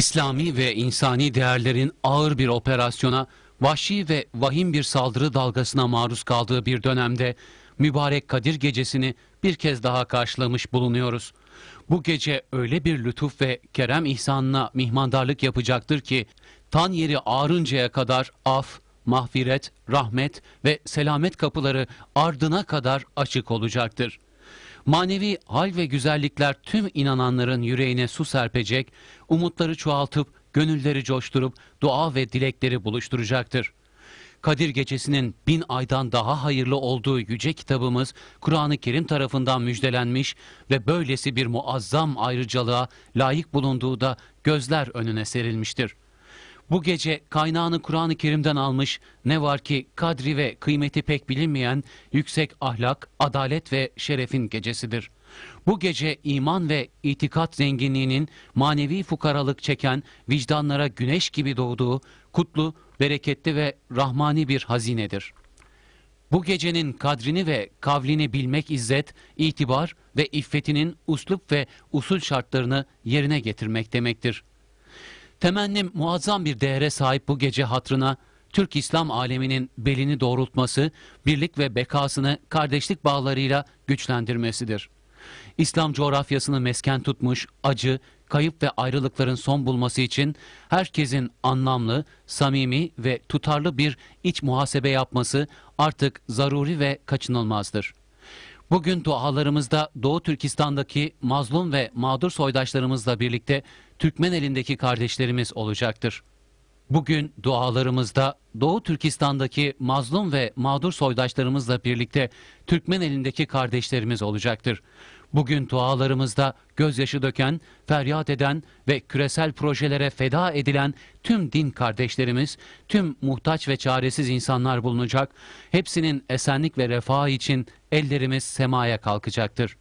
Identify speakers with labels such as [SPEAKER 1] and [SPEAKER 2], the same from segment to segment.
[SPEAKER 1] İslami ve insani değerlerin ağır bir operasyona, vahşi ve vahim bir saldırı dalgasına maruz kaldığı bir dönemde mübarek Kadir gecesini bir kez daha karşılamış bulunuyoruz. Bu gece öyle bir lütuf ve kerem ihsanına mihmandarlık yapacaktır ki tan yeri ağrıncaya kadar af, mahfiret, rahmet ve selamet kapıları ardına kadar açık olacaktır. Manevi hal ve güzellikler tüm inananların yüreğine su serpecek, umutları çoğaltıp, gönülleri coşturup, dua ve dilekleri buluşturacaktır. Kadir Gecesi'nin bin aydan daha hayırlı olduğu yüce kitabımız Kur'an-ı Kerim tarafından müjdelenmiş ve böylesi bir muazzam ayrıcalığa layık bulunduğu da gözler önüne serilmiştir. Bu gece kaynağını Kur'an-ı Kerim'den almış, ne var ki kadri ve kıymeti pek bilinmeyen yüksek ahlak, adalet ve şerefin gecesidir. Bu gece iman ve itikat zenginliğinin manevi fukaralık çeken vicdanlara güneş gibi doğduğu kutlu, bereketli ve rahmani bir hazinedir. Bu gecenin kadrini ve kavlini bilmek izzet, itibar ve iffetinin uslup ve usul şartlarını yerine getirmek demektir.'' Temennim muazzam bir değere sahip bu gece hatrına Türk İslam aleminin belini doğrultması, birlik ve bekasını kardeşlik bağlarıyla güçlendirmesidir. İslam coğrafyasını mesken tutmuş acı, kayıp ve ayrılıkların son bulması için herkesin anlamlı, samimi ve tutarlı bir iç muhasebe yapması artık zaruri ve kaçınılmazdır. Bugün dualarımızda Doğu Türkistan'daki mazlum ve mağdur soydaşlarımızla birlikte Türkmen elindeki kardeşlerimiz olacaktır. Bugün dualarımızda Doğu Türkistan'daki mazlum ve mağdur soydaşlarımızla birlikte Türkmen elindeki kardeşlerimiz olacaktır. Bugün dualarımızda gözyaşı döken, feryat eden ve küresel projelere feda edilen tüm din kardeşlerimiz, tüm muhtaç ve çaresiz insanlar bulunacak. Hepsinin esenlik ve refahı için ellerimiz semaya kalkacaktır.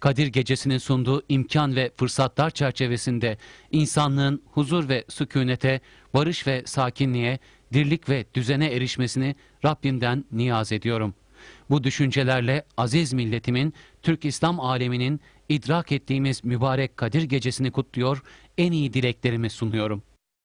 [SPEAKER 1] Kadir Gecesi'nin sunduğu imkan ve fırsatlar çerçevesinde insanlığın huzur ve sükunete, barış ve sakinliğe, dirlik ve düzene erişmesini Rabbimden niyaz ediyorum. Bu düşüncelerle aziz milletimin, Türk İslam aleminin idrak ettiğimiz mübarek Kadir gecesini kutluyor, en iyi dileklerimi sunuyorum.